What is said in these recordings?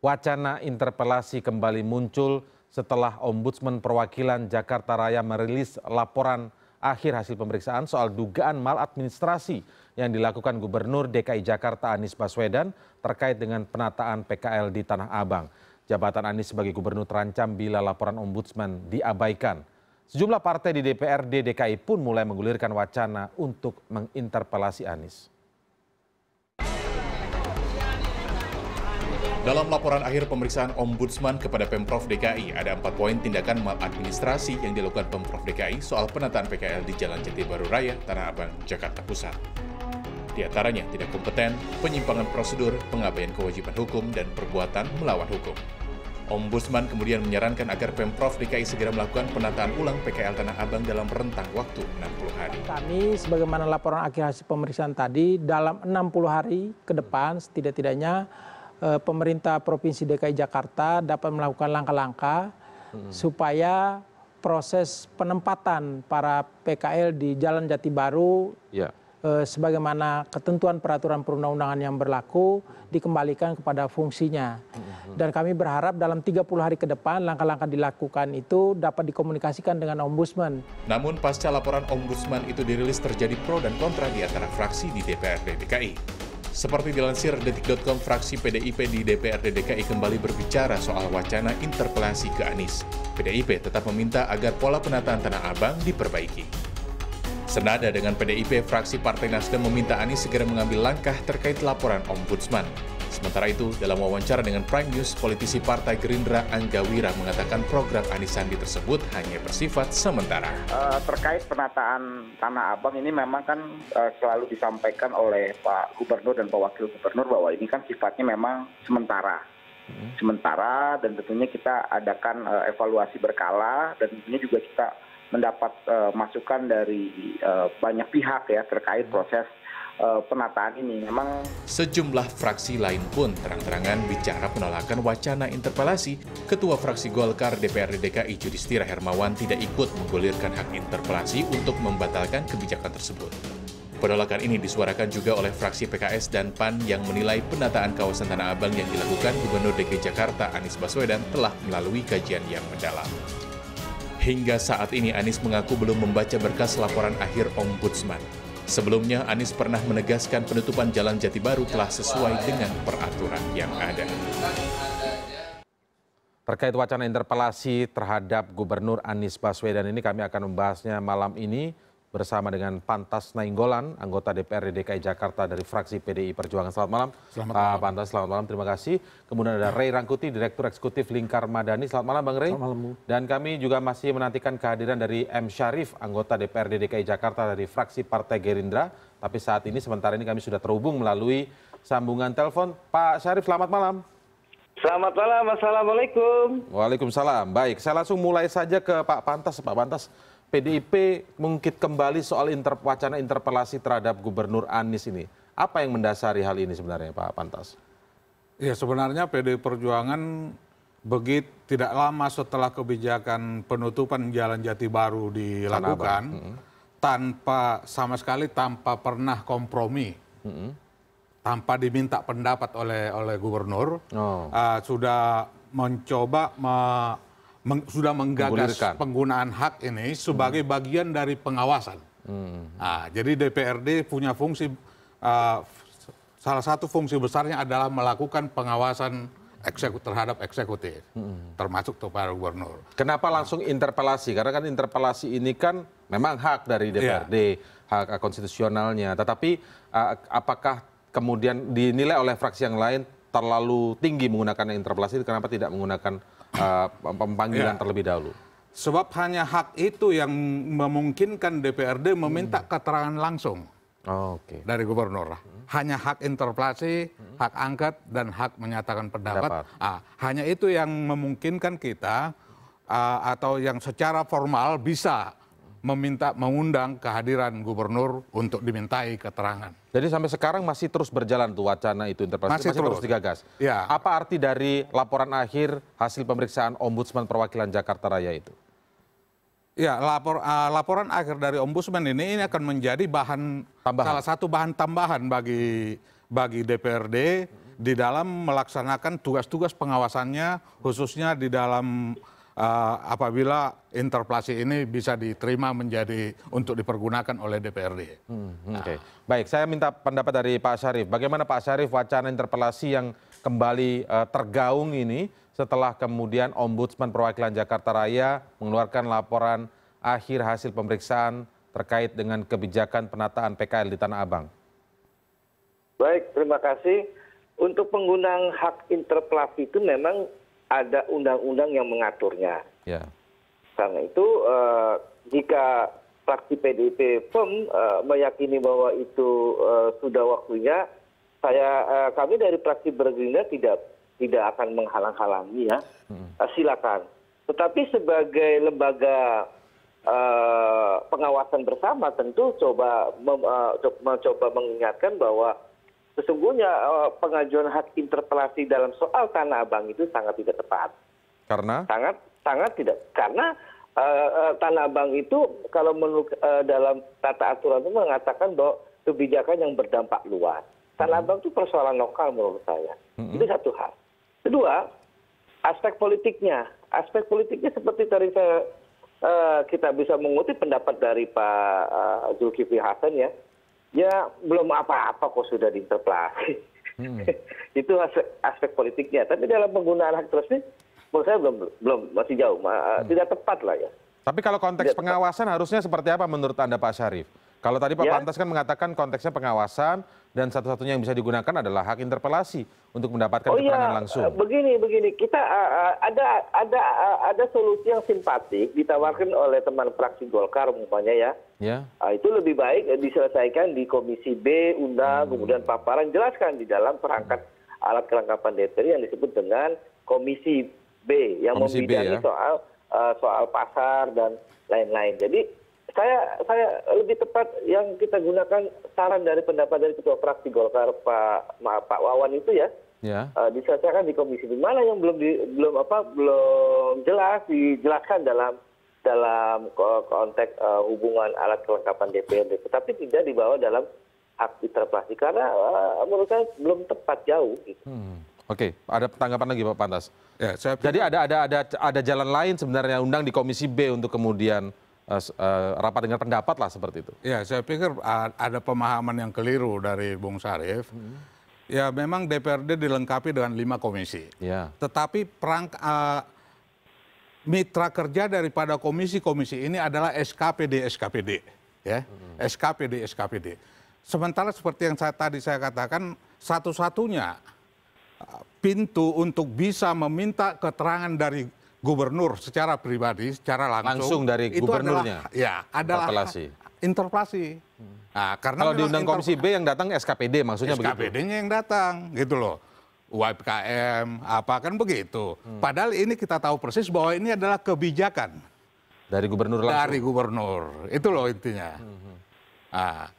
Wacana interpelasi kembali muncul setelah Ombudsman Perwakilan Jakarta Raya merilis laporan akhir hasil pemeriksaan soal dugaan maladministrasi yang dilakukan Gubernur DKI Jakarta Anies Baswedan terkait dengan penataan PKL di Tanah Abang. Jabatan Anies sebagai gubernur terancam bila laporan ombudsman diabaikan. Sejumlah partai di DPRD DKI pun mulai menggulirkan wacana untuk menginterpelasi Anies. Dalam laporan akhir pemeriksaan Ombudsman kepada Pemprov DKI, ada empat poin tindakan maladministrasi yang dilakukan Pemprov DKI soal penataan PKL di Jalan Jati Baru Raya, Tanah Abang, Jakarta Pusat. Di antaranya tidak kompeten, penyimpangan prosedur, pengabaian kewajiban hukum, dan perbuatan melawan hukum. Ombudsman kemudian menyarankan agar Pemprov DKI segera melakukan penataan ulang PKL Tanah Abang dalam rentang waktu 60 hari. Kami sebagaimana laporan akhir hasil pemeriksaan tadi, dalam 60 hari ke depan setidak-tidaknya Eh, pemerintah provinsi dki jakarta dapat melakukan langkah langkah hmm. supaya proses penempatan para pkl di jalan jati baru ya. eh, sebagaimana ketentuan peraturan perundang undangan yang berlaku dikembalikan kepada fungsinya hmm. dan kami berharap dalam 30 hari ke depan langkah-langkah dilakukan itu dapat dikomunikasikan dengan ombudsman. Namun pasca laporan ombudsman itu dirilis terjadi pro dan kontra di antara fraksi di DPRD DKI. Seperti dilansir detik.com, fraksi PDIP di DPRD DKI kembali berbicara soal wacana interpelasi ke Anies. PDIP tetap meminta agar pola penataan Tanah Abang diperbaiki. Senada dengan PDIP, fraksi Partai Nasdem meminta Anies segera mengambil langkah terkait laporan Ombudsman. Sementara itu, dalam wawancara dengan Prime News, politisi Partai Gerindra Angga Wira mengatakan program Anies Sandi tersebut hanya bersifat sementara. Eh, terkait penataan Tanah Abang ini memang kan eh, selalu disampaikan oleh Pak Gubernur dan Pak Wakil Gubernur bahwa ini kan sifatnya memang sementara hmm. sementara dan tentunya kita adakan eh, evaluasi berkala dan tentunya juga kita mendapat masukan dari banyak pihak ya terkait hmm. proses Eh, penataan ini. Memang sejumlah fraksi lain pun terang-terangan bicara penolakan wacana interpelasi. Ketua fraksi Golkar DPRD DKI Judistira Hermawan tidak ikut menggulirkan hak interpelasi untuk membatalkan kebijakan tersebut. Penolakan ini disuarakan juga oleh fraksi PKS dan PAN yang menilai penataan kawasan Tanah Abang yang dilakukan Gubernur DKI Jakarta Anies Baswedan telah melalui kajian yang mendalam. Hingga saat ini Anies mengaku belum membaca berkas laporan akhir Ombudsman. Sebelumnya, Anies pernah menegaskan penutupan jalan jati baru telah sesuai dengan peraturan yang ada. Terkait wacana interpelasi terhadap Gubernur Anies Baswedan ini, kami akan membahasnya malam ini bersama dengan Pantas Nainggolan, anggota DPRD DKI Jakarta dari fraksi PDI Perjuangan. Selamat malam, selamat Pak ah, malam. Pantas. Selamat malam, terima kasih. Kemudian ada Ray Rangkuti, Direktur Eksekutif Lingkar Madani. Selamat malam, Bang Ray. Selamat malam. Dan kami juga masih menantikan kehadiran dari M. Syarif, anggota DPRD DKI Jakarta dari fraksi Partai Gerindra. Tapi saat ini, sementara ini kami sudah terhubung melalui sambungan telepon. Pak Syarif, selamat malam. Selamat malam, Assalamualaikum. Waalaikumsalam. Baik, saya langsung mulai saja ke Pak Pantas. Pak Pantas, pdip mengungkit kembali soal wacana interpelasi terhadap gubernur anies ini. Apa yang mendasari hal ini sebenarnya Pak Pantas? Ya sebenarnya PD Perjuangan begitu tidak lama setelah kebijakan penutupan jalan jati baru dilakukan hmm. tanpa sama sekali tanpa pernah kompromi. Hmm. Tanpa diminta pendapat oleh oleh gubernur oh. uh, sudah mencoba me meng, sudah menggagas penggunaan hak ini sebagai hmm. bagian dari pengawasan. Hmm. Nah, jadi DPRD punya fungsi uh, salah satu fungsi besarnya adalah melakukan pengawasan eksekutif terhadap eksekutif, hmm. termasuk kepada gubernur. Kenapa nah. langsung interpelasi? Karena kan interpelasi ini kan memang hak dari DPRD, iya. yeah. hak konstitusionalnya. Tetapi uh, apakah kemudian dinilai oleh fraksi yang lain terlalu tinggi menggunakan interpelasi? Kenapa tidak menggunakan Eh, pemanggilan ya. terlebih dahulu? Sebab hanya hak itu yang memungkinkan DPRD meminta hmm. keterangan langsung oh, okay. dari gubernur. Hanya hak interpelasi, hmm. hak angket, dan hak menyatakan pendapat. pendapat. Ah, hanya itu yang memungkinkan kita uh, atau yang secara formal bisa meminta mengundang kehadiran gubernur untuk dimintai keterangan. Jadi sampai sekarang masih terus berjalan tuh wacana itu interpretasi masih, masih terus. terus digagas. Ya. Apa arti dari laporan akhir hasil pemeriksaan Ombudsman Perwakilan Jakarta Raya itu? Ya, lapor, uh, laporan akhir dari Ombudsman ini ini akan menjadi bahan tambahan. salah satu bahan tambahan bagi bagi DPRD di dalam melaksanakan tugas-tugas pengawasannya khususnya di dalam uh, apabila interpelasi ini bisa diterima menjadi untuk dipergunakan oleh DPRD. Hmm, hmm, Oke, okay. baik. Saya minta pendapat dari Pak Syarif. Bagaimana Pak Syarif wacana interpelasi yang kembali uh, tergaung ini setelah kemudian Ombudsman Perwakilan Jakarta Raya mengeluarkan laporan akhir hasil pemeriksaan terkait dengan kebijakan penataan PKL di Tanah Abang. Baik, terima kasih. Untuk penggunaan hak interpelasi itu memang ada undang-undang yang mengaturnya. Ya. Karena itu uh, jika fraksi PDIP firm uh, meyakini bahwa itu uh, sudah waktunya, saya uh, kami dari fraksi bergerinda tidak tidak akan menghalang-halangi ya. Hmm. Uh, silakan. Tetapi sebagai lembaga uh, pengawasan bersama tentu coba mem, uh, mencoba mengingatkan bahwa sesungguhnya eh, pengajuan hak interpelasi dalam soal tanah abang itu sangat tidak tepat karena sangat sangat tidak karena eh, eh, tanah abang itu kalau menurut dalam tata aturan itu mengatakan bahwa kebijakan yang berdampak luas tanah hmm. abang itu persoalan lokal menurut saya hmm. itu satu hal kedua aspek politiknya aspek politiknya seperti tadi saya kita bisa mengutip pendapat dari Pak Zulkifli Hasan ya ya belum apa apa kok sudah diinterpelasi hmm. itu aspek aspek politiknya tapi dalam penggunaan hak terus ini menurut saya belum belum masih jauh eh, hmm. tidak tepat lah ya tapi kalau konteks pengawasan harusnya seperti apa menurut anda pak syarif kalau tadi pak ya. pantas kan mengatakan konteksnya pengawasan dan satu satunya yang bisa digunakan adalah hak interpelasi untuk mendapatkan oh iya, keterangan langsung eh, begini begini kita eh, eh, ada ada ada solusi yang simpatik ditawarkan oleh teman fraksi golkar umpamanya ya Ya. itu lebih baik diselesaikan di komisi b undang hmm. kemudian paparan jelaskan di dalam perangkat alat kelengkapan dpr yang disebut dengan komisi b yang membidangi ya. soal soal pasar dan lain-lain jadi saya saya lebih tepat yang kita gunakan saran dari pendapat dari ketua fraksi golkar pak Pak wawan itu ya, ya. Eh, diselesaikan di komisi mana yang belum belum belum apa jelas dijelaskan dalam dalam konteks eh, hubungan alat kelengkapan dprd tetapi tidak dibawa dalam hak interpelasi karena eh, menurut saya belum tepat jauh gitu. hmm. Oke, ada tanggapan lagi Pak Pantas. Ya, saya... Jadi ada ada ada ada jalan lain sebenarnya undang di Komisi B untuk kemudian Eh, eh, rapat dengan pendapat lah seperti itu. Ya, saya pikir ada pemahaman yang keliru dari Bung Sarif. Hmm. Ya, memang DPRD dilengkapi dengan lima komisi. Ya. Tetapi perang uh, mitra kerja daripada komisi-komisi ini adalah SKPD SKPD, ya, hmm. SKPD SKPD. Sementara seperti yang saya tadi saya katakan, satu-satunya pintu untuk bisa meminta keterangan dari gubernur secara pribadi, secara langsung, langsung dari itu gubernurnya. Adalah, ya, adalah interpelasi. Interpelasi. Hmm. Nah, karena kalau diundang komisi B yang datang SKPD maksudnya SKPD begitu. SKPD-nya yang datang, gitu loh. UMKM apa kan begitu. Hmm. Padahal ini kita tahu persis bahwa ini adalah kebijakan dari gubernur langsung. Dari gubernur. Itu loh intinya. Hmm. Nah,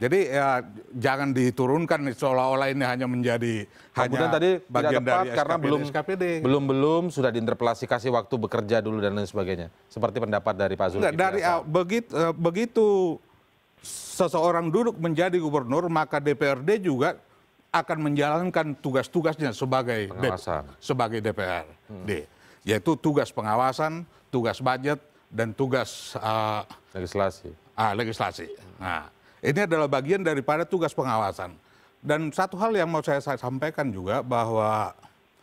jadi ya jangan diturunkan seolah-olah ini hanya menjadi Kemudian tadi bagian tidak tepat dari SKPD, belum SKPD. belum belum sudah diinterpelasi kasih waktu bekerja dulu dan lain sebagainya. Seperti pendapat dari Pak Zulkifli. Dari ya, begitu, e, begitu seseorang duduk menjadi gubernur maka DPRD juga akan menjalankan tugas-tugasnya sebagai D, sebagai dprd Hmm. yaitu tugas pengawasan, tugas budget dan tugas uh, legislasi. Ah, legislasi. Nah, ini adalah bagian daripada tugas pengawasan. Dan satu hal yang mau saya, sampaikan juga bahwa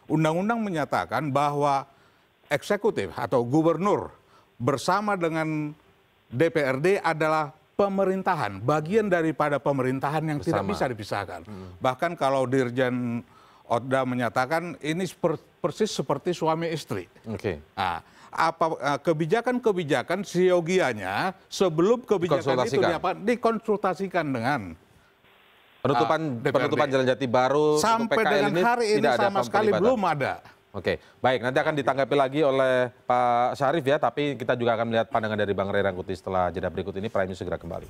undang-undang menyatakan bahwa eksekutif atau gubernur bersama dengan DPRD adalah pemerintahan, bagian daripada pemerintahan yang bersama. tidak bisa dipisahkan. Hmm. Bahkan kalau Dirjen Otda menyatakan ini persis seperti suami istri. Oke. Okay. Nah, apa eh, kebijakan-kebijakan siogianya sebelum kebijakan itu diapa, dikonsultasikan dengan eh, penutupan uh, penutupan jalan jati baru sampai PKL dengan ini hari ini tidak sama ada sekali belum ada. Oke, baik nanti akan ditanggapi lagi oleh Pak Syarif ya, tapi kita juga akan melihat pandangan dari Bang Ray Rangkuti setelah jeda berikut ini. Prime News segera kembali.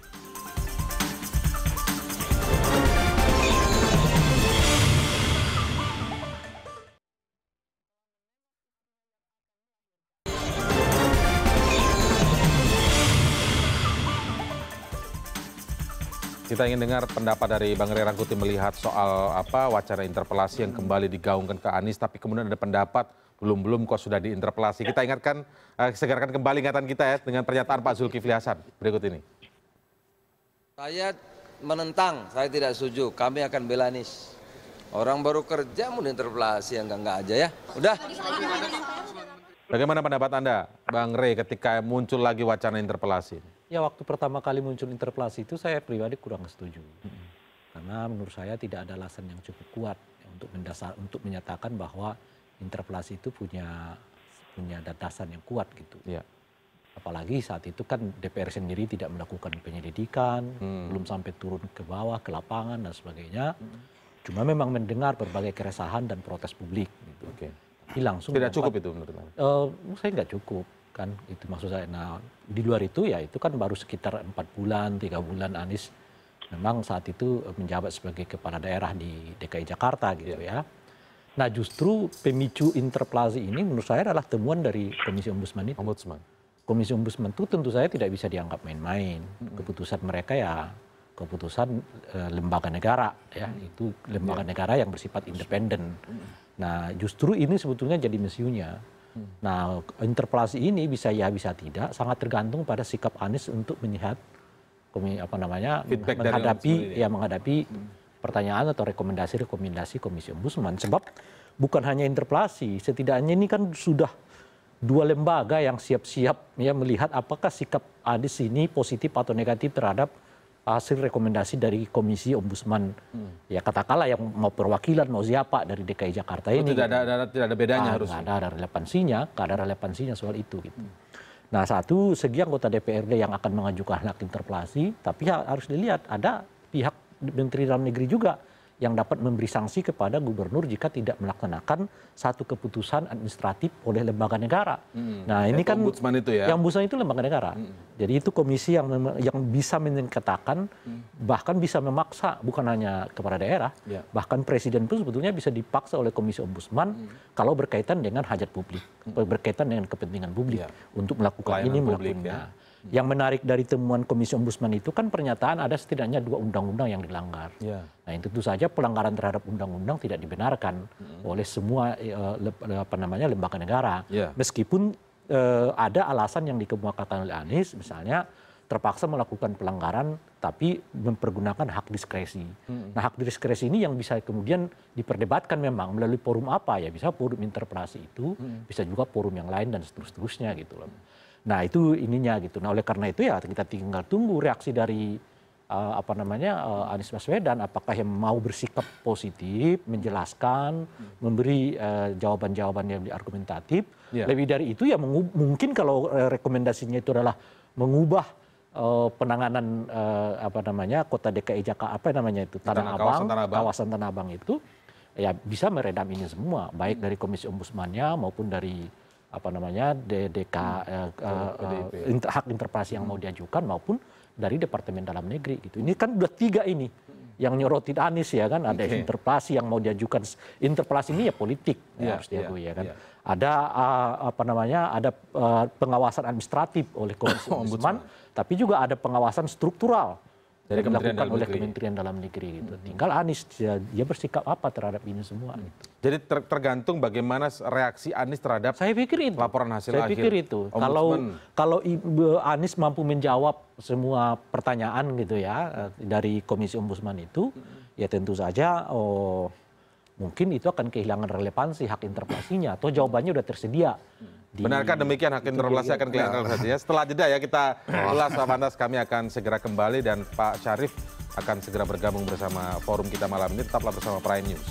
Kita ingin dengar pendapat dari Bang Ray Rangkuti melihat soal apa wacana interpelasi yang kembali digaungkan ke Anies, tapi kemudian ada pendapat belum-belum kok sudah diinterpelasi. Kita ingatkan, eh, segarkan kembali ingatan kita ya dengan pernyataan Pak Zulkifli Hasan berikut ini. Saya menentang, saya tidak setuju. Kami akan bela Anies. Orang baru kerja mau diinterpelasi yang enggak-enggak aja ya. Udah. Bagaimana pendapat Anda, Bang Rey, ketika muncul lagi wacana interpelasi? ini. Ya waktu pertama kali muncul interpelasi itu saya pribadi kurang setuju. Hmm. Karena menurut saya tidak ada alasan yang cukup kuat ya untuk mendasar untuk menyatakan bahwa interpelasi itu punya punya dasar yang kuat gitu. Ya. Apalagi saat itu kan DPR sendiri tidak melakukan penyelidikan, hmm. belum sampai turun ke bawah ke lapangan dan sebagainya. Hmm. Cuma memang mendengar berbagai keresahan dan protes publik gitu. Oke. Okay. langsung tidak cukup itu menurut Anda? Uh, saya nggak cukup kan itu maksud saya nah di luar itu ya itu kan baru sekitar empat bulan tiga bulan Anies memang saat itu eh, menjabat sebagai kepala daerah di DKI Jakarta gitu iya. ya. Nah justru pemicu interpelasi ini menurut saya adalah temuan dari Komisi Ombudsman itu. Ombudsman. Komisi Ombudsman itu tentu saya tidak bisa dianggap main-main. Keputusan mereka ya keputusan uh, lembaga negara ya hmm. itu lembaga ya. negara yang bersifat independen. Hmm. Nah justru ini sebetulnya jadi misiunya nah interpelasi ini bisa ya bisa tidak sangat tergantung pada sikap anies untuk melihat apa namanya menghadapi ya, ya. Hmm. pertanyaan atau rekomendasi rekomendasi komisi ombudsman sebab bukan hanya interpelasi setidaknya ini kan sudah dua lembaga yang siap-siap ya melihat apakah sikap Anies ini positif atau negatif terhadap hasil rekomendasi dari komisi ombudsman hmm. ya katakanlah yang mau perwakilan mau siapa dari DKI Jakarta oh, ini tidak ada tidak ada bedanya ah, harus tidak ada relevansinya tidak ada relevansinya soal itu gitu hmm. nah satu segi anggota DPRD yang akan mengajukan hak interpelasi tapi ya harus dilihat ada pihak Menteri Dalam Negeri juga yang dapat memberi sanksi kepada gubernur jika tidak melaksanakan satu keputusan administratif oleh lembaga negara. Hmm. Nah ini kan itu ya. Yang ombudsman itu lembaga negara. Hmm. Jadi itu komisi yang yang bisa menyengketakan hmm. bahkan bisa memaksa bukan hanya kepada daerah, ya. bahkan presiden pun sebetulnya bisa dipaksa oleh komisi ombudsman hmm. kalau berkaitan dengan hajat publik, hmm. berkaitan dengan kepentingan publik ya. untuk melakukan Pelayanan ini melakukan. Ya. Nah, yang menarik dari temuan komisi ombudsman itu kan pernyataan ada setidaknya dua undang-undang yang dilanggar. Yeah. Nah tentu saja pelanggaran terhadap undang-undang tidak dibenarkan mm. oleh semua eh, eh, apa namanya lembaga negara. Yeah. Meskipun eh, ada alasan yang dikemukakan oleh Anies, misalnya terpaksa melakukan pelanggaran tapi mempergunakan hak diskresi. Hmm. Nah, hak diskresi ini yang bisa kemudian diperdebatkan memang melalui forum apa ya? Bisa forum interpelasi itu, hmm. bisa juga forum yang lain dan seterusnya gitu loh nah itu ininya gitu nah oleh karena itu ya kita tinggal tunggu reaksi dari eh, apa namanya eh, Anies Baswedan apakah yang mau bersikap positif menjelaskan hmm. memberi eh, jawaban-jawaban yang argumentatif yeah. lebih dari itu ya mungkin kalau rekomendasinya itu adalah mengubah uh, penanganan uh, apa namanya kota DKI Jakarta apa namanya itu tanah, tanah abang, kawasan tanah abang kawasan tanah abang itu ya bisa meredam ini semua baik hmm. dari komisi ombudsmannya maupun dari apa namanya DDK hmm. eh, eh, oh, ya. eh, hak interpelasi yang mau hmm. diajukan maupun dari Departemen Dalam Negeri gitu. Ini kan udah tiga ini hmm. yang nyorotin Anies ya kan ada okay. interpelasi yang mau diajukan interpelasi ini ya politik yeah, ya, harus ya, diakui ya kan yeah. ada uh, apa namanya ada uh, pengawasan administratif oleh komisi oh, ombudsman tapi juga ada pengawasan struktural yang dilakukan oleh kementerian dalam negeri gitu. Hmm. Tinggal Anies dia, dia bersikap apa terhadap ini semua hmm. gitu. Jadi ter tergantung bagaimana reaksi Anies terhadap saya pikir itu. laporan hasil saya akhir. Saya pikir itu. Kalau kalau Anies mampu menjawab semua pertanyaan gitu ya eh, dari Komisi Ombudsman itu, hmm. ya tentu saja oh mungkin itu akan kehilangan relevansi hak interpelasinya atau jawabannya sudah tersedia Benarkah demikian Hakim interpelasi akan kelihatan saja. Nah. Ya. Setelah jeda ya kita nah. ulas Pak Pantas kami akan segera kembali dan Pak Syarif akan segera bergabung bersama forum kita malam ini. Tetaplah bersama Prime News.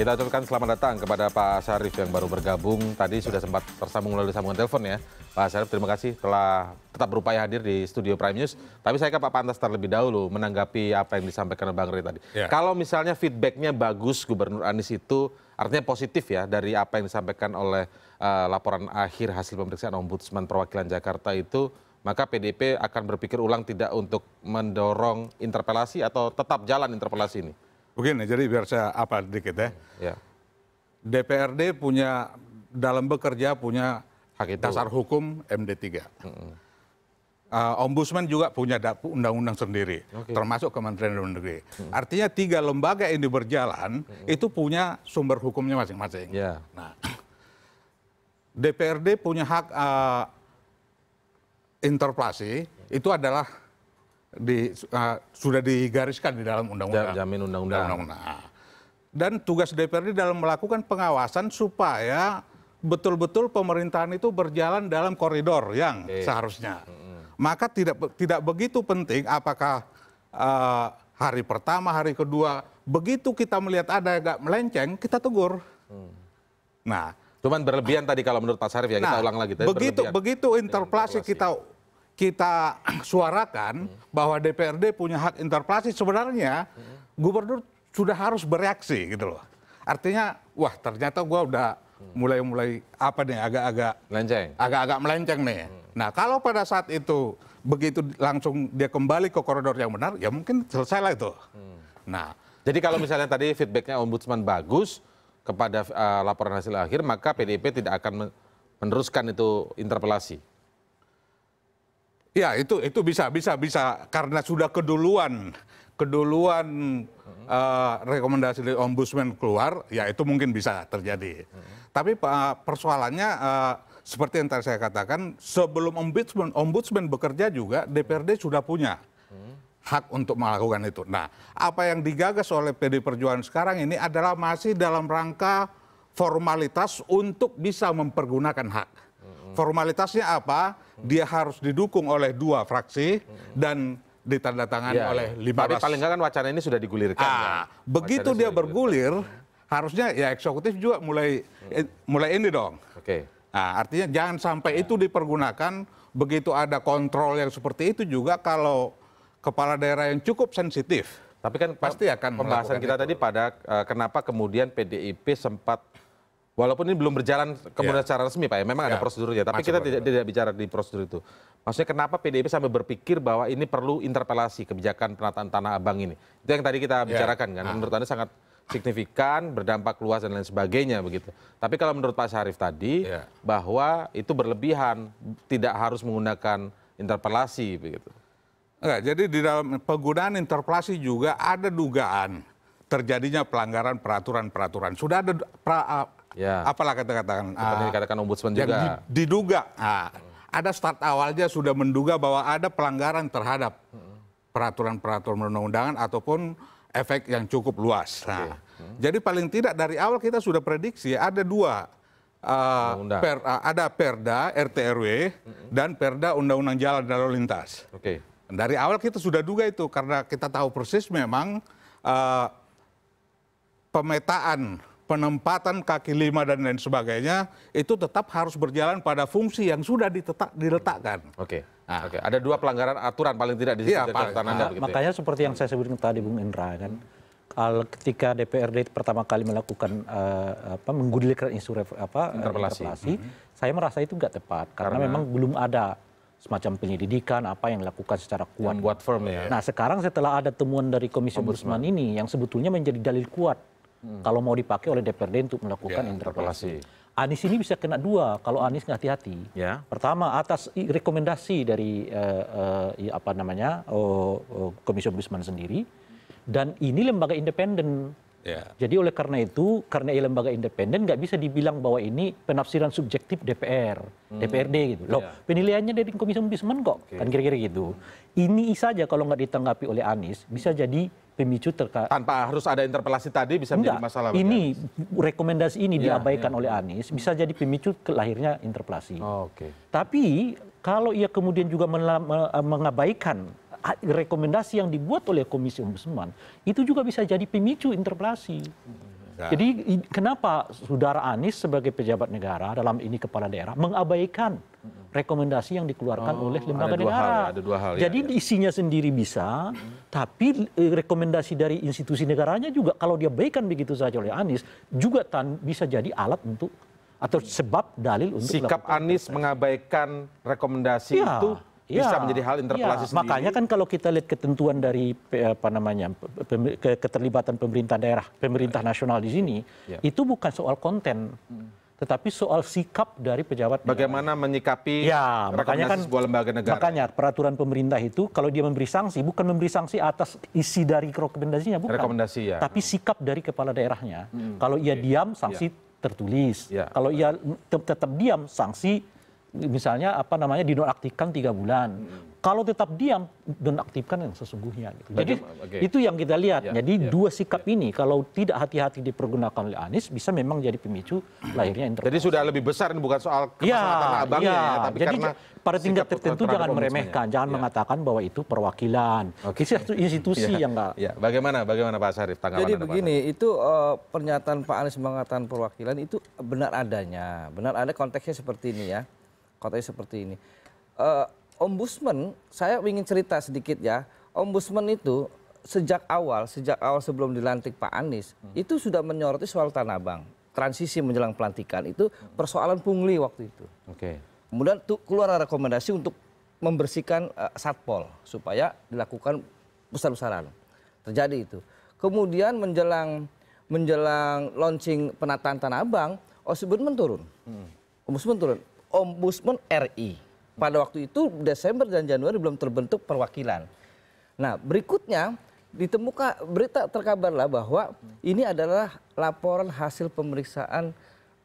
Kita ucapkan selamat datang kepada Pak Syarif yang baru bergabung. Tadi sudah sempat tersambung melalui sambungan telepon ya. Pak Syarif, terima kasih telah tetap berupaya hadir di studio Prime News. Tapi saya ke Pak Pantas terlebih dahulu menanggapi apa yang disampaikan Bang Rey tadi. Ya. Kalau misalnya feedbacknya bagus Gubernur Anies itu artinya positif ya dari apa yang disampaikan oleh uh, laporan akhir hasil pemeriksaan Ombudsman Perwakilan Jakarta itu, maka PDP akan berpikir ulang tidak untuk mendorong interpelasi atau tetap jalan interpelasi ini? begini, jadi biar saya apa sedikit ya. ya. DPRD punya dalam bekerja punya Hak itu. dasar hukum MD3. Hmm. Uh, ah, Ombudsman juga punya undang-undang sendiri, okay. termasuk Kementerian Dalam Negeri. Hmm. Artinya tiga lembaga ini berjalan hmm. itu punya sumber hukumnya masing-masing. Yeah. Nah, DPRD punya hak uh, interpelasi ya. itu adalah di, uh, sudah digariskan di dalam undang-undang. Jamin undang-undang. Nah, dan tugas DPRD dalam melakukan pengawasan supaya betul-betul pemerintahan itu berjalan dalam koridor yang seharusnya. Maka tidak tidak begitu penting apakah uh, hari pertama, hari kedua, begitu kita melihat ada agak melenceng, kita tegur. Hmm. Nah, cuman berlebihan tadi kalau menurut Pak Sarif ya nah, kita ulang lagi tadi. Begitu begitu interpelasi iya, kita kita suarakan bahwa DPRD punya hak interpelasi sebenarnya gubernur sudah harus bereaksi gitu loh. Artinya wah ternyata gua udah mulai-mulai apa nih agak-agak melenceng. Agak-agak melenceng nih. Hmm. Nah, kalau pada saat itu begitu langsung dia kembali ke koridor yang benar, ya mungkin selesai lah itu. Hmm. Nah, jadi kalau misalnya tadi feedbacknya ombudsman bagus kepada uh, laporan hasil akhir, maka PDIP tidak akan meneruskan itu interpelasi. Ya itu itu bisa bisa bisa karena sudah keduluan keduluan uh, rekomendasi dari ombudsman keluar, ya itu mungkin bisa terjadi. Hmm. Tapi uh, persoalannya uh, seperti yang tadi saya katakan, sebelum ombudsman ombudsman bekerja juga DPRD hmm. sudah punya hak untuk melakukan itu. Nah, apa yang digagas oleh PD Perjuangan sekarang ini adalah masih dalam rangka formalitas untuk bisa mempergunakan hak. Formalitasnya apa? dia harus didukung oleh dua fraksi dan ditandatangani ya, oleh iya. lima Tapi paling nggak kan wacana ini sudah digulirkan. Ah, ya? Begitu dia bergulir, digulirkan. Hmm. harusnya ya eksekutif juga mulai hmm. mulai ini dong. Oke. Okay. Nah, artinya jangan sampai ya. itu dipergunakan begitu ada kontrol yang seperti itu juga kalau kepala daerah yang cukup sensitif. Tapi kan pasti akan pembahasan kita itu. tadi pada uh, kenapa kemudian PDIP sempat Walaupun ini belum berjalan kemudian yeah. secara resmi Pak ya, memang yeah. ada iya. prosedurnya, tapi Macam kita tidak, tidak bicara di prosedur itu. Maksudnya kenapa PDIP sampai berpikir bahwa ini perlu interpelasi kebijakan penataan tanah abang ini? Itu yang tadi kita iya. bicarakan kan, ah. menurut Anda sangat signifikan, berdampak luas dan lain sebagainya begitu. Tapi kalau menurut Pak Syarif tadi yeah. bahwa itu berlebihan, tidak harus menggunakan interpelasi begitu. Enggak, jadi di dalam penggunaan interpelasi juga ada dugaan terjadinya pelanggaran peraturan-peraturan. Sudah ada pra, Ya. Apalah kata-katakan. Seperti ah, dikatakan ombudsman yang juga. diduga. nah, ada start awalnya sudah menduga bahwa ada pelanggaran terhadap peraturan-peraturan undang-undangan ataupun efek yang cukup luas. Nah, hmm. jadi paling tidak dari awal kita sudah prediksi ada dua uh, per, uh, ada Perda RTRW hmm. dan Perda Undang-Undang Jalan dan Lalu Lintas. Oke. Okay. Dari awal kita sudah duga itu karena kita tahu persis memang uh, pemetaan penempatan kaki lima dan lain sebagainya itu tetap harus berjalan pada fungsi yang sudah ditetap, diletakkan. Oke. Nah. Oke. Ada dua pelanggaran aturan paling tidak di sini ya, Anda. Nah, ya? makanya seperti yang saya sebutkan tadi Bung Indra kan ketika DPRD pertama kali melakukan uh, apa menggulirkan isu ref, apa eh, interpelasi, interpelasi mm -hmm. saya merasa itu nggak tepat karena, karena memang belum ada semacam penyelidikan apa yang dilakukan secara kuat. Yang buat firm ya. Nah sekarang setelah ada temuan dari Komisi Ombudsman ini yang sebetulnya menjadi dalil kuat Hmm. kalau mau dipakai oleh DPRD untuk melakukan ya, interpelasi. Anies ah, ini bisa kena dua kalau Anies nggak hati-hati. Ya. Pertama atas rekomendasi dari uh, uh, apa namanya uh, uh, Komisi Ombudsman sendiri dan ini lembaga independen. Ya. Jadi oleh karena itu karena ini lembaga independen nggak bisa dibilang bahwa ini penafsiran subjektif DPR, hmm. DPRD gitu. Loh ya. penilaiannya dari Komisi Ombudsman kok okay. kan kira-kira gitu. Ini saja kalau nggak ditanggapi oleh Anies bisa jadi pemicu terkait tanpa harus ada interpelasi tadi bisa menjadi masalah ini rekomendasi ini iya, diabaikan iya. oleh anies bisa jadi pemicu lahirnya interpelasi oke tapi kalau ia kemudian juga eh, mengabaikan rekomendasi yang dibuat oleh komisi ombudsman itu juga bisa jadi pemicu interpelasi Kan? jadi kenapa saudara anies sebagai pejabat negara dalam ini kepala daerah mengabaikan rekomendasi yang dikeluarkan oh, oleh lembaga negara. Ya, ada dua hal. Ya, jadi ya. isinya sendiri bisa, tapi e, rekomendasi dari institusi negaranya juga kalau dia baikan begitu saja oleh Anies juga bisa jadi alat untuk atau sebab dalil untuk sikap Anies mengabaikan rekomendasi ya. itu bisa iya. menjadi hal interpelasi iya. sendiri. Makanya kan kalau kita lihat ketentuan dari eh, apa namanya keterlibatan pemerintah daerah, pemerintah nasional di sini, iya. itu bukan soal konten. Tetapi soal sikap dari pejabat. Bagaimana negara. menyikapi ya, makanya kan, sebuah lembaga negara. Makanya peraturan pemerintah itu kalau dia memberi sanksi, bukan memberi sanksi atas isi dari rekomendasinya, bukan. Rekomendasi ya. Tapi sikap dari kepala daerahnya. Hmm, kalau ia diam, sanksi ya. tertulis. Ya. Kalau ia tetap diam, sanksi misalnya apa namanya dinonaktifkan tiga bulan hmm. kalau tetap diam nonaktifkan yang sesungguhnya gitu. jadi itu yang kita lihat ya, jadi ya. dua sikap ya. ini kalau tidak hati-hati dipergunakan oleh Anies bisa memang jadi pemicu lahirnya intervensi. jadi sudah lebih besar ini bukan soal kemaslahatan ya, abangnya ya, tapi jadi karena pada tingkat tertentu jangan meremehkan jangan ya. mengatakan bahwa itu perwakilan okay. itu institusi ya. yang enggak ya. bagaimana bagaimana Pak Sarif tanggapan jadi begini Pak itu uh, pernyataan Pak Anies mengatakan perwakilan itu benar adanya benar ada konteksnya seperti ini ya katanya seperti ini. Uh, ombudsman, saya ingin cerita sedikit ya. Ombudsman itu sejak awal, sejak awal sebelum dilantik Pak Anies, hmm. itu sudah menyoroti soal Tanah Abang. Transisi menjelang pelantikan itu persoalan pungli waktu itu. Oke. Okay. Kemudian tuh keluar rekomendasi untuk membersihkan uh, satpol supaya dilakukan besar-besaran. Terjadi itu. Kemudian menjelang menjelang launching penataan Tanah Abang, Ombudsman turun. Hmm. Ombudsman turun ombudsman ri pada waktu itu desember dan januari belum terbentuk perwakilan nah berikutnya ditemukan berita terkabarlah bahwa ini adalah laporan hasil pemeriksaan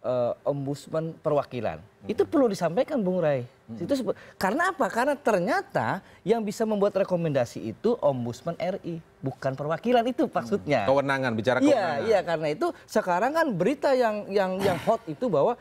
uh, ombudsman perwakilan. Hmm. Itu perlu disampaikan Bung Rai. Hmm. Itu karena apa? Karena ternyata yang bisa membuat rekomendasi itu ombudsman RI, bukan perwakilan itu maksudnya. Hmm. Kewenangan bicara iya, kewenangan. Iya, iya karena itu sekarang kan berita yang yang yang hot itu bahwa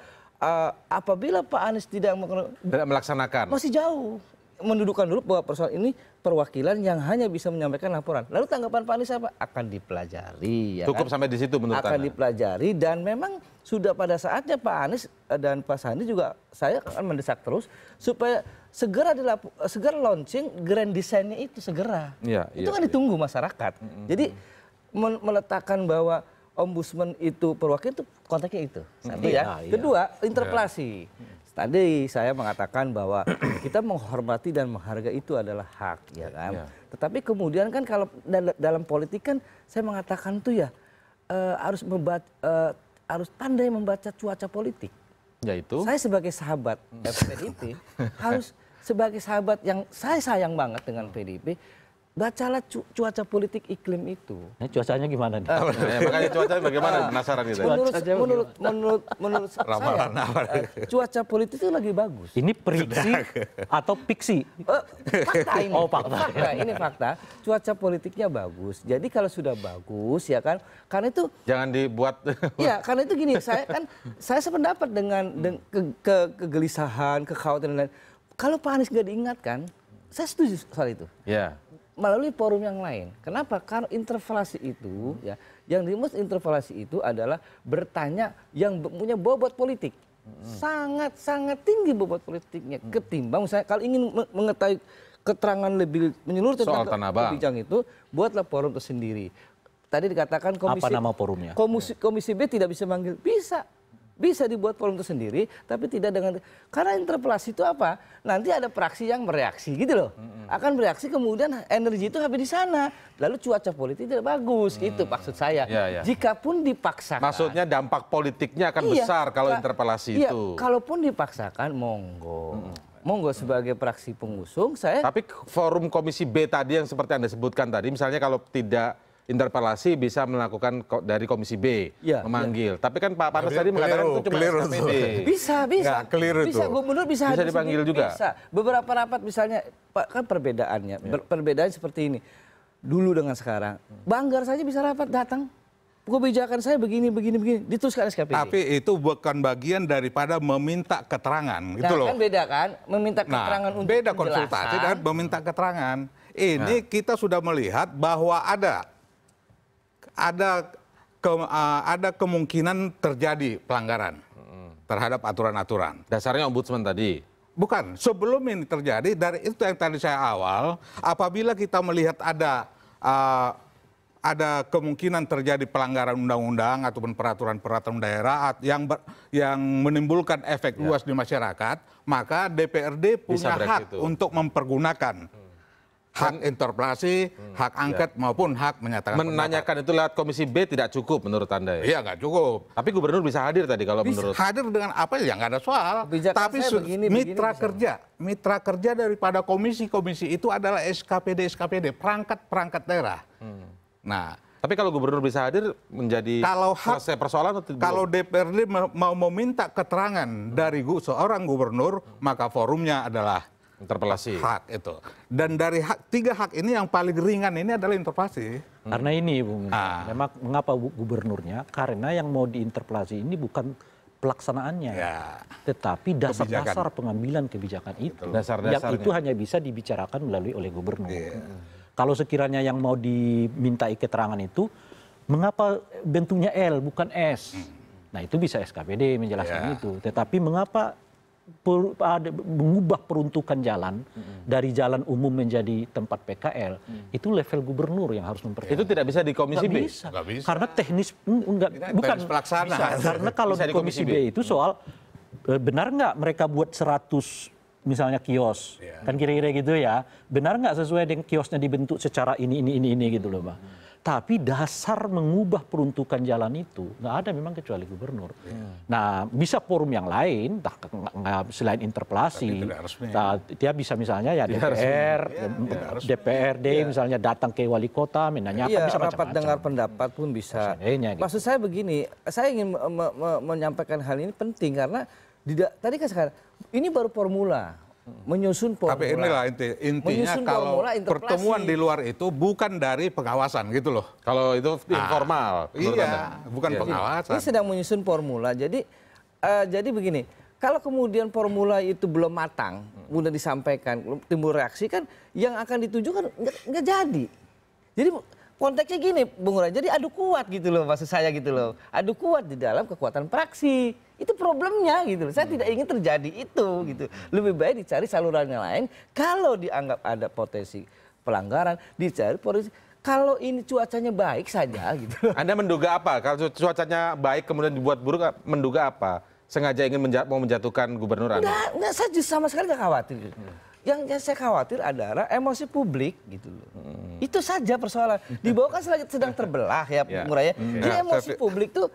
uh, apabila Pak Anies tidak, tidak melaksanakan, masih jauh. Mendudukan dulu bahwa persoalan ini perwakilan yang hanya bisa menyampaikan laporan. Lalu tanggapan Pak Anies apa? Akan dipelajari. Ya Cukup kan? sampai di situ menurut Akan Anda. dipelajari dan memang sudah pada saatnya Pak Anies eh, dan Pak Sandi juga saya akan mendesak terus supaya segera dilapu, eh, segera launching grand desainnya itu segera. Ya, itu ya, kan ya. ditunggu masyarakat. Mm -hmm. Jadi meletakkan bahwa ombudsman itu perwakilan itu konteksnya itu. Satu iya, ya. Iya. Kedua, iya. interpelasi. Tadi saya mengatakan bahwa kita menghormati dan menghargai itu adalah hak, ya kan. Tetapi kemudian kan kalau dalam politik kan saya mengatakan tuh ya eh, harus membaca, uh, harus pandai membaca cuaca politik. Yaitu saya sebagai sahabat PDIP mm. harus sebagai sahabat yang saya sayang banget dengan PDIP bacalah cu cuaca politik iklim itu. Nah, cuacanya gimana? Nih? Ah, nah, eh, makanya cuaca bagaimana? Ah, Penasaran gitu. Ya? Menurut menurut menurut, menurut saya eh, cuaca politik itu lagi bagus. Ini periksi atau fiksi? Eh, fakta ini. Oh, fakta. fakta. Ini fakta. Cuaca politiknya bagus. Jadi kalau sudah bagus ya kan, karena itu jangan dibuat. Iya, karena itu gini, saya kan saya sependapat dengan, hmm. de ke, ke, kegelisahan, kekhawatiran kalau Pak Anies nggak diingatkan, saya setuju soal itu. Iya. Yeah melalui forum yang lain. Kenapa? Karena interpelasi itu hmm. ya, yang dimaksud interpelasi itu adalah bertanya yang punya bobot politik. sangat Sangat sangat tinggi bobot politiknya hmm. ketimbang misalnya kalau ingin mengetahui keterangan lebih menyeluruh tentang kebijakan itu, buatlah forum tersendiri. Tadi dikatakan komisi Apa nama forumnya? Komisi, ya. komisi B tidak bisa manggil, bisa bisa dibuat forum tersendiri tapi tidak dengan karena interpelasi itu apa nanti ada praksi yang bereaksi gitu loh akan bereaksi kemudian energi itu habis di sana lalu cuaca politik tidak bagus gitu mm. itu maksud saya yeah, yeah. jikapun dipaksakan maksudnya dampak politiknya akan iya, besar kalau interpelasi iya, itu kalaupun dipaksakan monggo -hmm monggo sebagai praksi pengusung saya tapi forum komisi B tadi yang seperti Anda sebutkan tadi misalnya kalau tidak interpelasi bisa melakukan dari komisi B ya, memanggil. Ya. Tapi kan Pak Panas tadi mengatakan itu cuma keliru, SKPD. Bisa, bisa. Nggak, keliru bisa, itu. gubernur bisa. Bisa dipanggil juga. Bisa. Beberapa rapat misalnya, kan perbedaannya. Ya. Perbedaan seperti ini. Dulu dengan sekarang. Banggar saja bisa rapat datang kebijakan saya begini begini begini diteruskan SKP. Tapi itu bukan bagian daripada meminta keterangan nah, gitu loh. Kan beda kan meminta nah, keterangan nah, untuk beda konsultasi dan meminta keterangan. Ini nah. kita sudah melihat bahwa ada ada eh, ada kemungkinan terjadi pelanggaran terhadap aturan-aturan. Dasarnya ombudsman tadi? Bukan, sebelum ini terjadi dari itu yang tadi saya awal, apabila kita melihat ada uh, ada kemungkinan terjadi pelanggaran undang-undang ataupun peraturan-peraturan daerah yang ber, yang menimbulkan efek ya. luas di masyarakat, maka DPRD punya hak itu. untuk mempergunakan hak interpelasi, hmm, hak iya. angket maupun hak menyatakan Menanyakan pendapat. itu lewat komisi B tidak cukup menurut Anda ya? Iya, nggak cukup. Tapi gubernur bisa hadir tadi kalau bisa menurut hadir dengan apa ya nggak ada soal. Bijakan Tapi begini, mitra begini, kerja, mitra kerja daripada komisi-komisi itu adalah SKPD SKPD, perangkat-perangkat daerah. Hmm. Nah, tapi kalau gubernur bisa hadir menjadi kalau hak, selesai persoalan atau Kalau DPRD mau meminta keterangan dari seorang gubernur, hmm. maka forumnya adalah interpelasi hak itu dan dari hak tiga hak ini yang paling ringan ini adalah interpelasi hmm. karena ini Bu, ah. memang mengapa gubernurnya karena yang mau diinterpelasi ini bukan pelaksanaannya ya. tetapi dasar-dasar pengambilan kebijakan itu dasar yang itu ya. hanya bisa dibicarakan melalui oleh gubernur yeah. Hmm. kalau sekiranya yang mau dimintai keterangan itu mengapa bentuknya L bukan S hmm. nah itu bisa SKPD menjelaskan yeah. itu tetapi mengapa mengubah peruntukan jalan dari jalan umum menjadi tempat PKL mm. itu level gubernur yang harus memperhatikan Itu tidak bisa di Komisi B. Karena teknis enggak bukan pelaksana. Bisa. Karena kalau di Komisi B. itu soal eh, benar nggak mereka buat 100 misalnya kios. Yeah. Kan kira-kira gitu ya. Benar nggak sesuai dengan kiosnya dibentuk secara ini ini ini ini gitu loh, Pak. Hmm tapi dasar mengubah peruntukan jalan itu nggak ada memang kecuali gubernur. Iya. Nah bisa forum yang lain, tak, selain interpelasi, tak, dia bisa misalnya ya DPR, ya, DPRD ya. misalnya datang ke wali kota, menanyakan ya, bisa rapat macam-macam. dengar pendapat pun bisa. Gitu. Maksud saya begini, saya ingin me me menyampaikan hal ini penting karena tidak tadi kan sekarang ini baru formula menyusun formula. Tapi inilah inti, intinya menyusun kalau formula, pertemuan di luar itu bukan dari pengawasan gitu loh. Kalau itu nah, informal. iya, bukan iya. pengawasan. Ini sedang menyusun formula. Jadi uh, jadi begini, kalau kemudian formula itu belum matang, kemudian disampaikan, timbul reaksi kan yang akan ditujukan nggak jadi. Jadi konteksnya gini, Bung Ura, jadi adu kuat gitu loh maksud saya gitu loh. Adu kuat di dalam kekuatan praksi itu problemnya gitu saya hmm. tidak ingin terjadi itu hmm. gitu lebih baik dicari saluran yang lain kalau dianggap ada potensi pelanggaran dicari polisi kalau ini cuacanya baik saja gitu Anda menduga apa kalau cuacanya baik kemudian dibuat buruk menduga apa sengaja ingin menjat mau menjatuhkan gubernur Anda enggak, enggak saya just sama sekali nggak khawatir gitu. hmm. yang, yang saya khawatir adalah emosi publik gitu loh. Hmm. Itu saja persoalan. Di bawah kan sedang terbelah ya yeah. Muraya. Hmm. Jadi ya, emosi publik tuh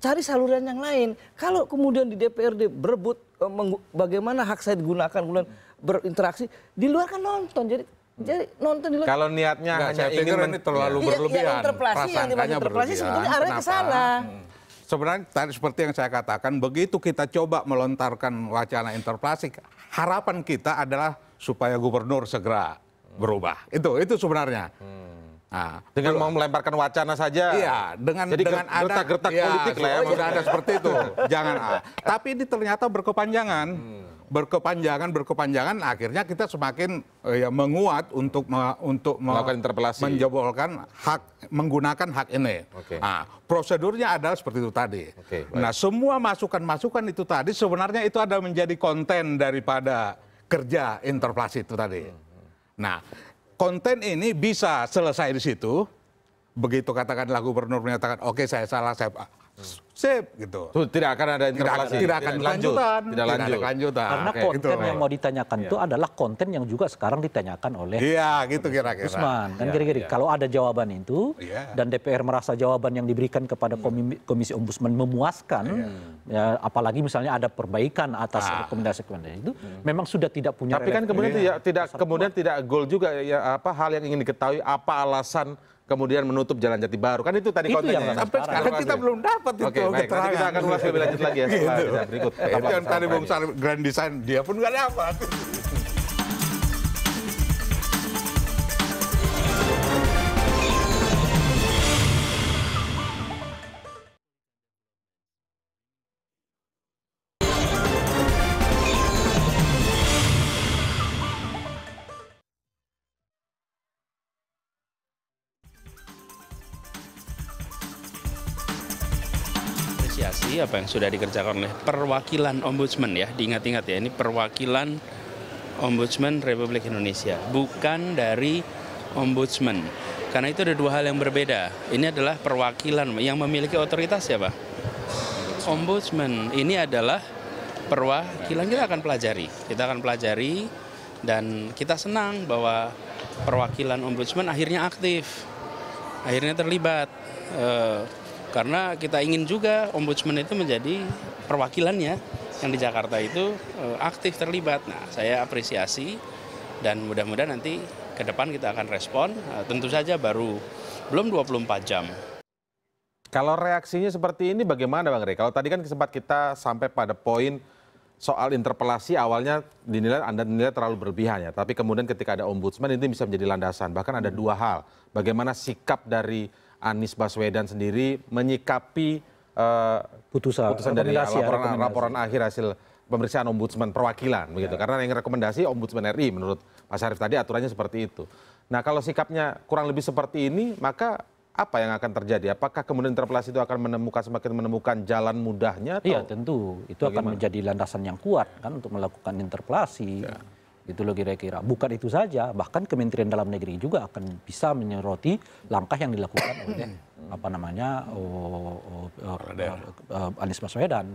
cari saluran yang lain. Kalau kemudian di DPRD berebut e, bagaimana hak saya digunakan, kemudian berinteraksi, di luar kan nonton. Jadi jadi nonton di luar. Kalau niatnya Nggak, hanya ingin ini terlalu iya, iya berlebihan. Iya, interpelasi yang dimaksud interpelasi sebetulnya arahnya ke sana. Hmm. Sebenarnya tadi seperti yang saya katakan, begitu kita coba melontarkan wacana interpelasi, harapan kita adalah supaya gubernur segera berubah. Itu itu sebenarnya. Hmm. Nah, dengan mau melemparkan wacana saja. Iya, dengan jadi dengan gertak, ada gertak-gertak iya, politik lah ya, sudah ada seperti itu. Jangan. Ah. Tapi ini ternyata berkepanjangan. Hmm. Berkepanjangan, berkepanjangan akhirnya kita semakin eh, ya menguat untuk me, untuk melakukan interpelasi menjebolkan hak menggunakan hak ini. Okay. Nah, prosedurnya adalah seperti itu tadi. Okay, nah, semua masukan-masukan itu tadi sebenarnya itu ada menjadi konten daripada kerja interpelasi itu tadi. Hmm, hmm. Nah, konten ini bisa selesai di situ. Begitu katakanlah gubernur menyatakan, oke okay, saya salah, saya sip gitu. Tuh, tidak akan ada interpelasi. Tidak, tidak akan tidak lanjutan. Tidak, lanjut. tidak ada lanjutan. Karena okay. konten gitu. yang mau ditanyakan itu yeah. Iya. adalah konten yang juga sekarang ditanyakan oleh Iya, gitu kira-kira. Usman, kan kira kira-kira iya. kalau ada jawaban itu iya. dan DPR merasa jawaban yang diberikan kepada komisi komisi ombudsman memuaskan, ya, apalagi misalnya ada perbaikan atas ah. rekomendasi-rekomendasi itu, memang sudah tidak punya Tapi kan kemudian tidak tidak kemudian tidak goal juga ya, ya apa hal yang ingin diketahui apa alasan kemudian menutup jalan jati baru kan itu tadi kontennya ya. sampai sekarang kita belum dapat itu Oke, baik. nanti kita akan ulas lebih lanjut lagi ya setelah gitu. berikut tadi Bung Grand Design dia pun nggak dapat apa yang sudah dikerjakan oleh perwakilan ombudsman ya, diingat-ingat ya, ini perwakilan ombudsman Republik Indonesia, bukan dari ombudsman. Karena itu ada dua hal yang berbeda. Ini adalah perwakilan yang memiliki otoritas ya, Pak. Ombudsman ini adalah perwakilan kita akan pelajari. Kita akan pelajari dan kita senang bahwa perwakilan ombudsman akhirnya aktif, akhirnya terlibat. Uh, karena kita ingin juga ombudsman itu menjadi perwakilannya yang di Jakarta itu eh, aktif terlibat. Nah, saya apresiasi dan mudah-mudahan nanti ke depan kita akan respon. Eh, tentu saja baru belum 24 jam. Kalau reaksinya seperti ini bagaimana Bang Rey? Kalau tadi kan sempat kita sampai pada poin soal interpelasi awalnya dinilai Anda dinilai terlalu berlebihan ya. Tapi kemudian ketika ada ombudsman ini bisa menjadi landasan. Bahkan ada dua hal. Bagaimana sikap dari Anies Baswedan sendiri menyikapi uh, putusan, putusan dari ya, laporan, laporan akhir hasil pemeriksaan ombudsman perwakilan ya. begitu. Ya. Karena yang rekomendasi ombudsman RI menurut Mas Arief tadi aturannya seperti itu. Nah, kalau sikapnya kurang lebih seperti ini, maka apa yang akan terjadi? Apakah kemudian interpelasi itu akan menemukan semakin menemukan jalan mudahnya? Iya, tentu. Itu Bagaimana? akan menjadi landasan yang kuat kan untuk melakukan interpelasi. Ya itu loh kira-kira bukan itu saja bahkan Kementerian Dalam Negeri juga akan bisa menyoroti langkah yang dilakukan oleh hmm. apa namanya oh, oh, oh, oh, oh eh, Anies Baswedan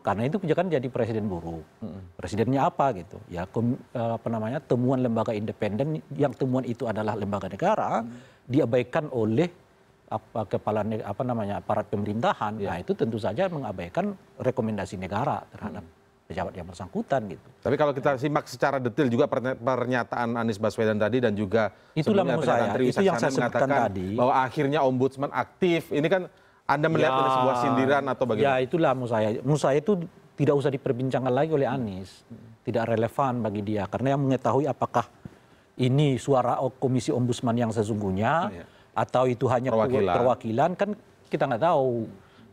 karena itu kan jadi presiden buruk hmm. presidennya apa gitu ya kom, eh, apa namanya temuan lembaga independen yang temuan itu adalah lembaga negara hmm. diabaikan oleh apa eh, kepala apa namanya aparat pemerintahan ya. nah itu tentu saja mengabaikan rekomendasi negara terhadap hmm pejabat yang bersangkutan gitu. Tapi kalau kita simak secara detail juga pernyataan Anies Baswedan tadi dan juga itulah menurut saya Tri itu yang saya sebutkan tadi bahwa akhirnya ombudsman aktif ini kan Anda melihat ya, ada sebuah sindiran atau bagaimana? Ya itulah menurut saya menurut saya itu tidak usah diperbincangkan lagi oleh Anies tidak relevan bagi dia karena yang mengetahui apakah ini suara komisi ombudsman yang sesungguhnya oh, atau itu hanya perwakilan, perwakilan kan kita nggak tahu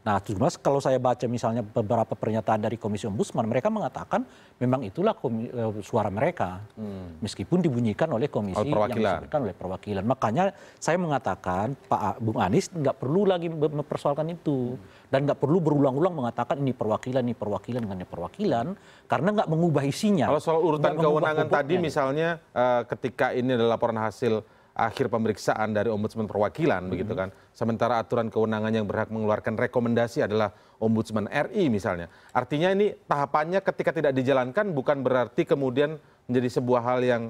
nah terus kalau saya baca misalnya beberapa pernyataan dari komisi ombudsman mereka mengatakan memang itulah e, suara mereka hmm. meskipun dibunyikan oleh komisi yang disampaikan oleh perwakilan makanya saya mengatakan pak bung anies nggak perlu lagi mempersoalkan itu dan nggak perlu berulang-ulang mengatakan ini perwakilan ini perwakilan ini perwakilan karena nggak mengubah isinya kalau soal urutan kewenangan tadi misalnya e, ketika ini adalah laporan hasil akhir pemeriksaan dari Ombudsman Perwakilan hmm. begitu kan. Sementara aturan kewenangan yang berhak mengeluarkan rekomendasi adalah Ombudsman RI misalnya. Artinya ini tahapannya ketika tidak dijalankan bukan berarti kemudian menjadi sebuah hal yang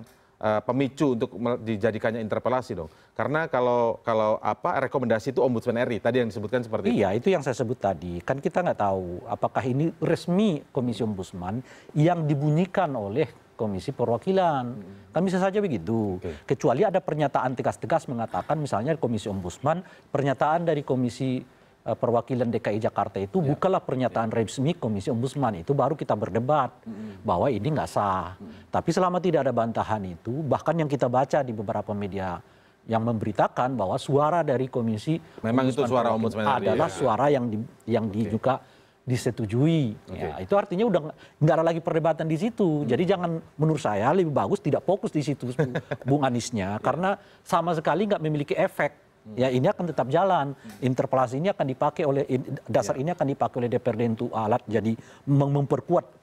uh, pemicu untuk dijadikannya interpelasi dong. Karena kalau kalau apa rekomendasi itu Ombudsman RI tadi yang disebutkan seperti iya, itu. Iya, itu yang saya sebut tadi. Kan kita nggak tahu apakah ini resmi Komisi Ombudsman yang dibunyikan oleh komisi perwakilan hmm. kan bisa saja begitu kecuali ada pernyataan tegas tegas mengatakan misalnya komisi ombudsman pernyataan dari komisi eh, perwakilan DKI Jakarta itu ya. bukanlah pernyataan resmi komisi ombudsman itu baru kita berdebat hmm. bahwa ini nggak sah hmm. tapi selama tidak ada bantahan itu bahkan yang kita baca di beberapa media yang memberitakan bahwa suara dari komisi memang itu suara ombudsman adalah ya. suara yang di, yang di juga disetujui. Okay. Ya, itu artinya udah nggak ada lagi perdebatan di situ. Hmm. Jadi jangan menurut saya lebih bagus tidak fokus di situ Bung Aniesnya ya. karena sama sekali nggak memiliki efek. Hmm. Ya ini akan tetap jalan. Hmm. Interpelasi ini akan dipakai oleh dasar ya. ini akan dipakai oleh DPRD untuk alat jadi memperkuat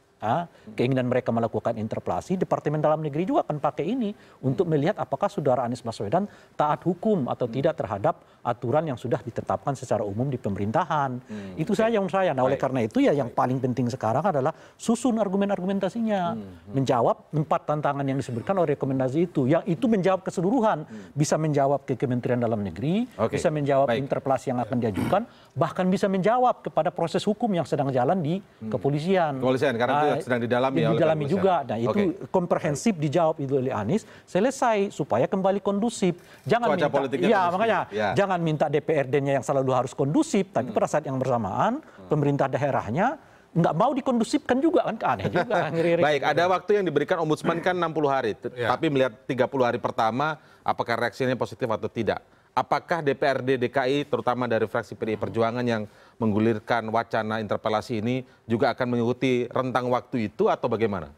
keinginan mereka melakukan interpelasi departemen dalam negeri juga akan pakai ini untuk melihat apakah saudara anies baswedan taat hukum atau tidak terhadap aturan yang sudah ditetapkan secara umum di pemerintahan hmm, itu saya yang saya nah oleh karena itu ya yang paling penting sekarang adalah susun argumen argumentasinya hmm, hmm. menjawab empat tantangan yang disebutkan oleh rekomendasi itu yang itu menjawab keseluruhan bisa menjawab ke kementerian dalam negeri bisa menjawab interpelasi yang akan ya. diajukan bahkan bisa menjawab kepada proses hukum yang sedang jalan di kepolisian. Kepolisian karena ah, Iya, sedang didalami didalami juga nah itu komprehensif dijawab itu oleh anies selesai supaya kembali kondusif jangan minta ya makanya iya. jangan minta DPRD nya yang selalu harus kondusif tapi pada saat yang bersamaan hmm. pemerintah daerahnya nggak mau dikondusifkan juga kan aneh juga baik gitu. ada waktu yang diberikan ombudsman kan 60 hari tapi melihat 30 hari pertama apakah reaksinya positif atau tidak apakah DPRD DKI terutama dari fraksi PDI Perjuangan yang menggulirkan wacana interpelasi ini juga akan mengikuti rentang waktu itu atau bagaimana?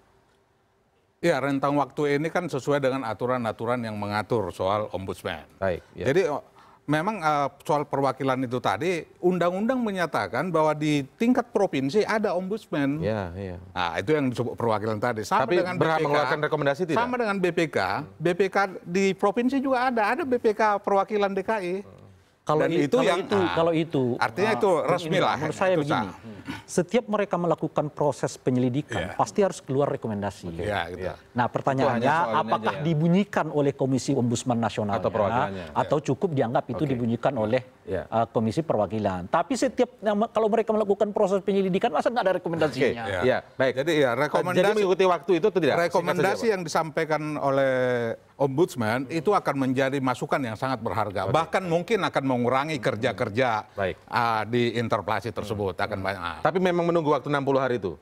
Ya, rentang waktu ini kan sesuai dengan aturan-aturan yang mengatur soal ombudsman. Baik. Ya. Jadi oh, memang uh, soal perwakilan itu tadi undang-undang menyatakan bahwa di tingkat provinsi ada ombudsman. Ya, ya. Nah, itu yang disebut perwakilan tadi. Sama Tapi dengan berhak BPK, mengeluarkan rekomendasi tidak? Sama dengan BPK. BPK di provinsi juga ada, ada BPK perwakilan DKI. Hmm. Kalau Dan itu, kalau yang, itu, kalau itu, artinya ah, itu resmi lah. Menurut saya begini, sah. Hmm. setiap mereka melakukan proses penyelidikan yeah. pasti harus keluar rekomendasi. Okay. Iya, yeah, gitu. Yeah. Nah pertanyaannya, apakah aja, ya. dibunyikan oleh Komisi Ombudsman Nasional atau, atau iya. cukup dianggap itu okay. dibunyikan iya. oleh Ya. Eh, komisi perwakilan. Tapi setiap kalau mereka melakukan proses penyelidikan masa nggak ada rekomendasinya. Okay. Ya. ya. Baik. Jadi ya rekomendasi Jadi mengikuti waktu itu tidak. Rekomendasi yang disampaikan oleh ombudsman hmm. itu akan menjadi masukan yang sangat berharga. Okay. Bahkan mungkin akan mengurangi kerja-kerja uh, di interpelasi tersebut hmm. akan banyak. Ah. Tapi memang menunggu waktu 60 hari itu.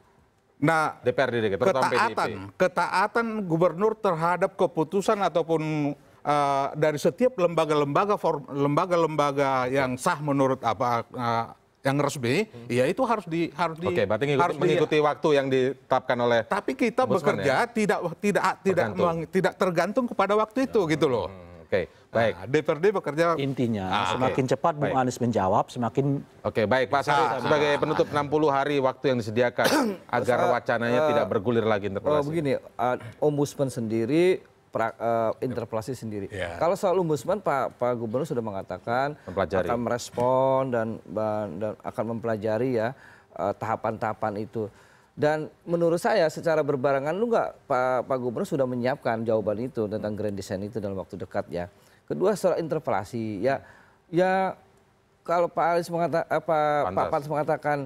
Nah, DPRD, terutama ketaatan, PDIP. ketaatan gubernur terhadap keputusan ataupun Eh, dari setiap lembaga-lembaga lembaga-lembaga yang sah menurut apa eh, yang resmi, hmm. ya itu harus di harus di okay, berarti harus mengikuti di, waktu yang ditetapkan oleh Tapi kita bekerja ya? tidak tidak tidak meng, tidak tergantung kepada waktu itu hmm, gitu loh. Hmm, oke, okay, baik. Nah, DPRD bekerja intinya ah, semakin okay. cepat Bung Anies menjawab, semakin Oke, baik Pak Sari ah, sebagai penutup ah, 60 hari waktu yang disediakan agar wacananya uh, tidak bergulir lagi interpelasi. Oh, begini, uh, ombudsman sendiri pra, uh, interpelasi sendiri. Yeah. Kalau soal ombudsman, Pak Pak Gubernur sudah mengatakan mempelajari. akan merespon dan, dan akan mempelajari ya eh, tahapan-tahapan uh, itu. Dan menurut saya secara berbarengan lu nggak Pak Pak Gubernur sudah menyiapkan jawaban itu tentang grand design itu dalam waktu dekat ya. Kedua soal interpelasi ya ya kalau Pak Alis mengatakan eh, Pak Pantas. Pak mengatakan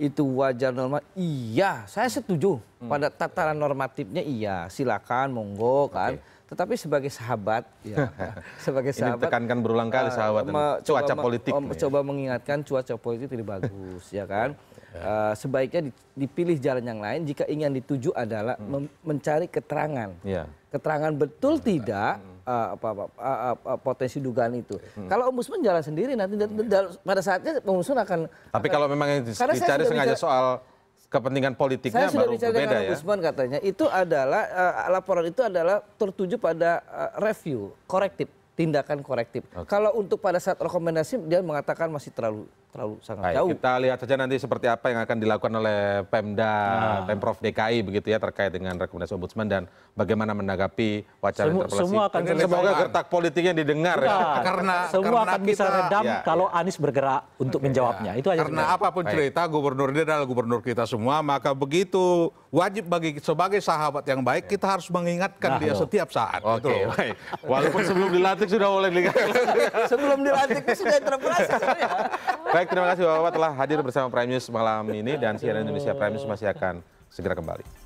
itu wajar normal iya saya setuju hmm. pada tataran normatifnya iya silakan monggo kan okay. tetapi sebagai sahabat ya sebagai sahabat ini tekankan berulang kali eh, sahabat uh, cuaca politik um, coba mengingatkan cuaca politik tidak bagus ya kan uh, sebaiknya dipilih jalan yang lain jika ingin dituju adalah hmm. mencari keterangan yeah. keterangan betul hmm. tidak uh, apa, apa, uh, potensi dugaan itu. Hmm. Kalau ombudsman jalan sendiri nanti hmm. pada saatnya ombudsman akan. Tapi akan, kalau memang yang dicari sengaja bicara, soal kepentingan politiknya saya baru sudah berbeda ya. Ombudsman katanya itu adalah uh, laporan itu adalah tertuju pada uh, review korektif tindakan korektif. Okay. Kalau untuk pada saat rekomendasi dia mengatakan masih terlalu terlalu sangat Baik, jauh. Kita lihat saja nanti seperti apa yang akan dilakukan oleh Pemda, nah. Pemprov DKI begitu ya terkait dengan rekomendasi ombudsman dan bagaimana menanggapi wacana semua, interpelasi. Semua akan semoga gertak politiknya didengar Tidak. ya. Karena semua karena akan kita, bisa redam ya, kalau ya. Anies bergerak untuk okay, menjawabnya. Ya. Itu aja. Karena sebenarnya. apapun Baik. cerita gubernur dia adalah gubernur kita semua, maka begitu wajib bagi sebagai sahabat yang baik kita harus mengingatkan nah, dia loh. setiap saat. Gitu Oke, okay, Walaupun sebelum dilantik sudah boleh oleh sebelum dilantik sudah interpelasi. Baik, terima kasih Bapak bapak telah hadir bersama Prime News malam ini dan CNN Indonesia Prime News masih akan segera kembali.